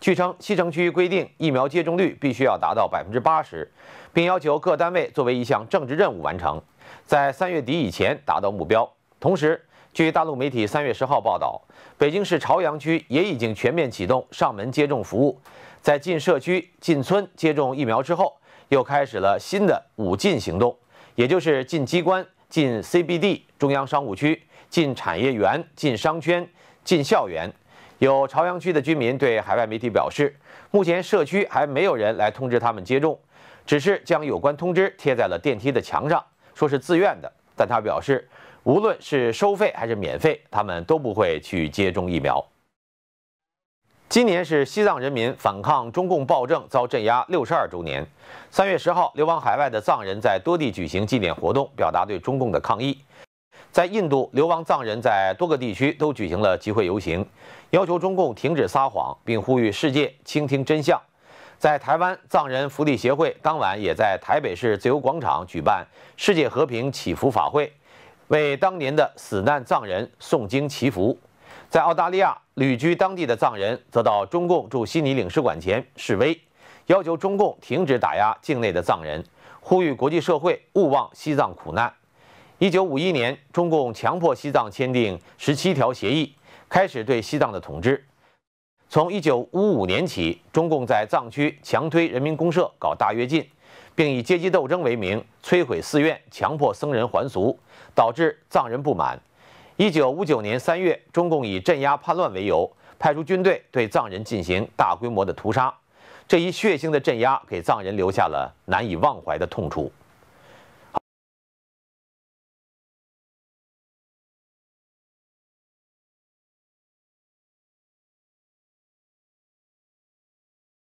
据称，西城区规定疫苗接种率必须要达到百分之八十，并要求各单位作为一项政治任务完成，在三月底以前达到目标。同时，据大陆媒体三月十号报道，北京市朝阳区也已经全面启动上门接种服务，在进社区、进村接种疫苗之后，又开始了新的“五进”行动，也就是进机关、进 CBD 中央商务区、进产业园、进商圈、进校园。有朝阳区的居民对海外媒体表示，目前社区还没有人来通知他们接种，只是将有关通知贴在了电梯的墙上，说是自愿的。但他表示，无论是收费还是免费，他们都不会去接种疫苗。今年是西藏人民反抗中共暴政遭镇压六十二周年。三月十号，流亡海外的藏人在多地举行纪念活动，表达对中共的抗议。在印度流亡藏人，在多个地区都举行了集会游行，要求中共停止撒谎，并呼吁世界倾听真相。在台湾，藏人福利协会当晚也在台北市自由广场举办世界和平祈福法会，为当年的死难藏人诵经祈福。在澳大利亚，旅居当地的藏人则到中共驻悉尼领事馆前示威，要求中共停止打压境内的藏人，呼吁国际社会勿忘西藏苦难。一九五一年，中共强迫西藏签订十七条协议，开始对西藏的统治。从一九五五年起，中共在藏区强推人民公社，搞大跃进，并以阶级斗争为名摧毁寺院，强迫僧人还俗，导致藏人不满。一九五九年三月，中共以镇压叛乱为由，派出军队对藏人进行大规模的屠杀。这一血腥的镇压给藏人留下了难以忘怀的痛楚。